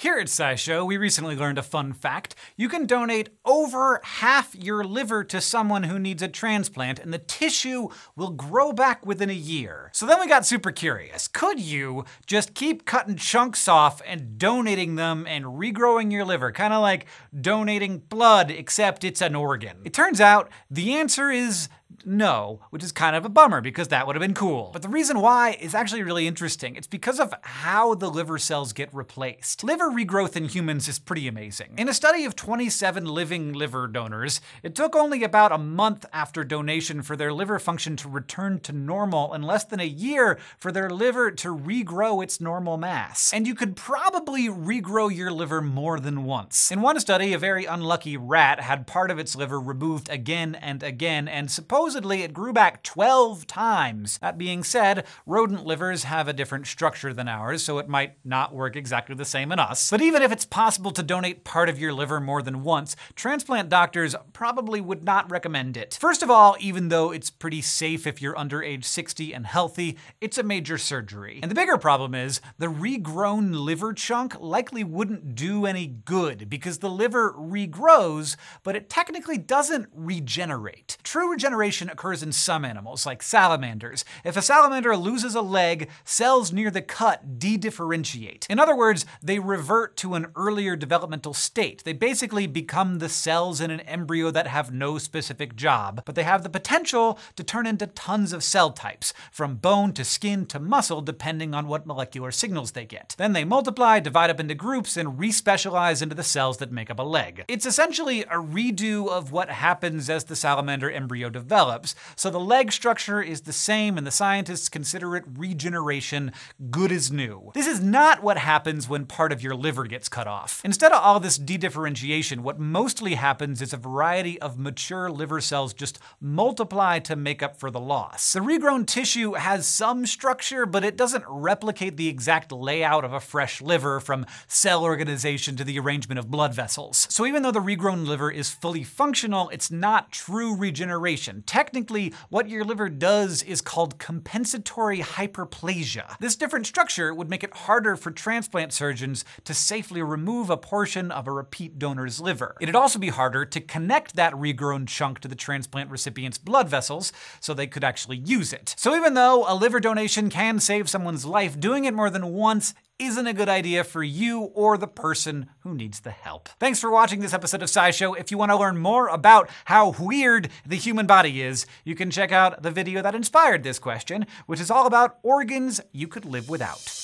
Here at SciShow, we recently learned a fun fact. You can donate over half your liver to someone who needs a transplant, and the tissue will grow back within a year. So then we got super curious. Could you just keep cutting chunks off and donating them and regrowing your liver? Kind of like donating blood, except it's an organ. It turns out the answer is no, which is kind of a bummer because that would have been cool. But the reason why is actually really interesting. It's because of how the liver cells get replaced. Liver regrowth in humans is pretty amazing. In a study of 27 living liver donors, it took only about a month after donation for their liver function to return to normal and less than a year for their liver to regrow its normal mass. And you could probably regrow your liver more than once. In one study, a very unlucky rat had part of its liver removed again and again, and supposedly supposedly it grew back 12 times. That being said, rodent livers have a different structure than ours, so it might not work exactly the same in us. But even if it's possible to donate part of your liver more than once, transplant doctors probably would not recommend it. First of all, even though it's pretty safe if you're under age 60 and healthy, it's a major surgery. And the bigger problem is, the regrown liver chunk likely wouldn't do any good because the liver regrows, but it technically doesn't regenerate. True regeneration mutation occurs in some animals, like salamanders. If a salamander loses a leg, cells near the cut dedifferentiate. In other words, they revert to an earlier developmental state. They basically become the cells in an embryo that have no specific job, but they have the potential to turn into tons of cell types, from bone to skin to muscle, depending on what molecular signals they get. Then they multiply, divide up into groups, and respecialize into the cells that make up a leg. It's essentially a redo of what happens as the salamander embryo develops develops. So the leg structure is the same and the scientists consider it regeneration, good as new. This is not what happens when part of your liver gets cut off. Instead of all this dedifferentiation, what mostly happens is a variety of mature liver cells just multiply to make up for the loss. The regrown tissue has some structure, but it doesn't replicate the exact layout of a fresh liver from cell organization to the arrangement of blood vessels. So even though the regrown liver is fully functional, it's not true regeneration technically, what your liver does is called compensatory hyperplasia. This different structure would make it harder for transplant surgeons to safely remove a portion of a repeat donor's liver. It'd also be harder to connect that regrown chunk to the transplant recipient's blood vessels so they could actually use it. So even though a liver donation can save someone's life, doing it more than once isn't a good idea for you or the person who needs the help. Thanks for watching this episode of SciShow. If you want to learn more about how weird the human body is, you can check out the video that inspired this question, which is all about organs you could live without.